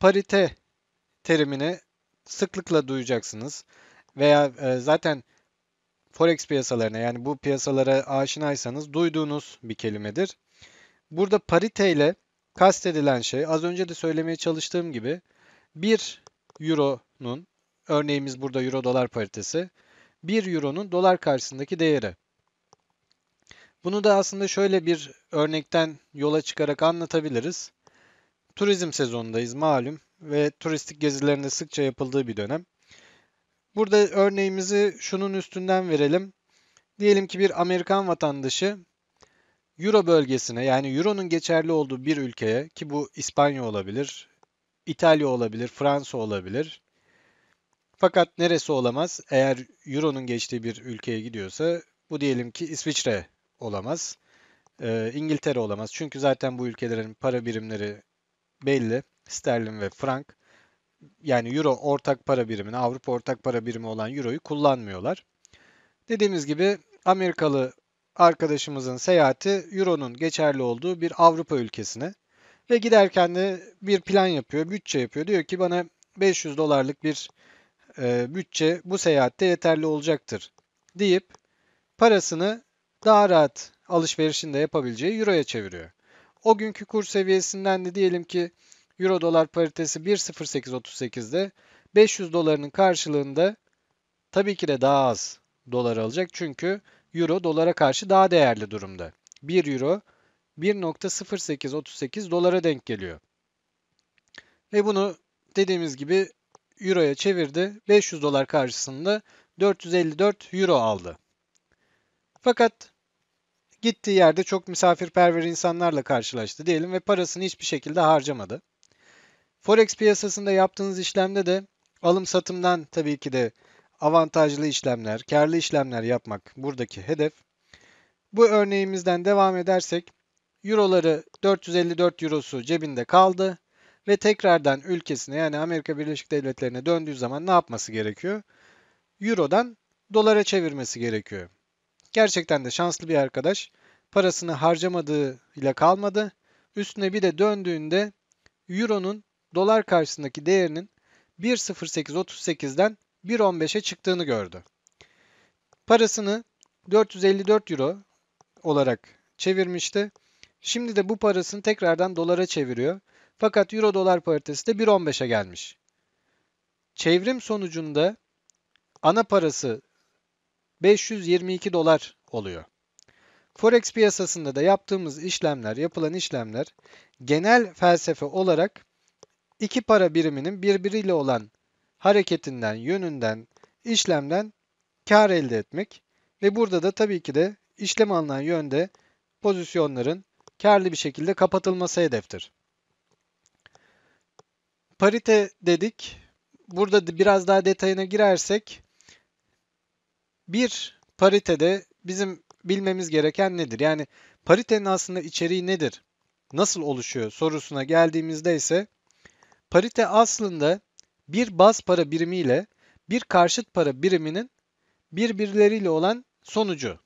Parite terimini sıklıkla duyacaksınız veya e, zaten forex piyasalarına yani bu piyasalara aşinaysanız duyduğunuz bir kelimedir. Burada parite ile kastedilen şey az önce de söylemeye çalıştığım gibi 1 euronun örneğimiz burada euro dolar paritesi 1 euronun dolar karşısındaki değeri. Bunu da aslında şöyle bir örnekten yola çıkarak anlatabiliriz. Turizm sezonundayız malum ve turistik gezilerinde sıkça yapıldığı bir dönem. Burada örneğimizi şunun üstünden verelim. Diyelim ki bir Amerikan vatandaşı Euro bölgesine yani Euro'nun geçerli olduğu bir ülkeye ki bu İspanya olabilir, İtalya olabilir, Fransa olabilir. Fakat neresi olamaz? Eğer Euro'nun geçtiği bir ülkeye gidiyorsa bu diyelim ki İsviçre olamaz. E, İngiltere olamaz. Çünkü zaten bu ülkelerin para birimleri belli. Sterlin ve frank. Yani euro ortak para birimini, Avrupa ortak para birimi olan euroyu kullanmıyorlar. Dediğimiz gibi Amerikalı arkadaşımızın seyahati euronun geçerli olduğu bir Avrupa ülkesine ve giderken de bir plan yapıyor, bütçe yapıyor. Diyor ki bana 500 dolarlık bir e, bütçe bu seyahatte yeterli olacaktır deyip parasını daha rahat alışverişini de yapabileceği Euro'ya çeviriyor. O günkü kur seviyesinden de diyelim ki Euro dolar paritesi 1.0838'de 500 dolarının karşılığında tabii ki de daha az dolar alacak. Çünkü Euro dolara karşı daha değerli durumda. 1 Euro 1.0838 dolara denk geliyor. Ve bunu dediğimiz gibi Euro'ya çevirdi. 500 dolar karşısında 454 Euro aldı. Fakat gittiği yerde çok misafirperver insanlarla karşılaştı diyelim ve parasını hiçbir şekilde harcamadı. Forex piyasasında yaptığınız işlemde de alım satımdan tabii ki de avantajlı işlemler, karlı işlemler yapmak buradaki hedef. Bu örneğimizden devam edersek Euroları 454 Eurosu cebinde kaldı ve tekrardan ülkesine yani Amerika Birleşik Devletleri'ne döndüğü zaman ne yapması gerekiyor? Euro'dan dolara çevirmesi gerekiyor. Gerçekten de şanslı bir arkadaş. Parasını harcamadığı ile kalmadı. Üstüne bir de döndüğünde Euro'nun dolar karşısındaki değerinin 1.0838'den 1.15'e çıktığını gördü. Parasını 454 euro olarak çevirmişti. Şimdi de bu parasını tekrardan dolara çeviriyor. Fakat euro dolar paritesi de 1.15'e gelmiş. Çevrim sonucunda ana parası 522 dolar oluyor. Forex piyasasında da yaptığımız işlemler, yapılan işlemler genel felsefe olarak iki para biriminin birbiriyle olan hareketinden, yönünden, işlemden kar elde etmek ve burada da tabii ki de işlem alınan yönde pozisyonların karlı bir şekilde kapatılması hedeftir. Parite dedik. Burada biraz daha detayına girersek bir paritede bizim bilmemiz gereken nedir? Yani paritenin aslında içeriği nedir? Nasıl oluşuyor sorusuna geldiğimizde ise parite aslında bir baz para birimi ile bir karşıt para biriminin birbirleriyle olan sonucu.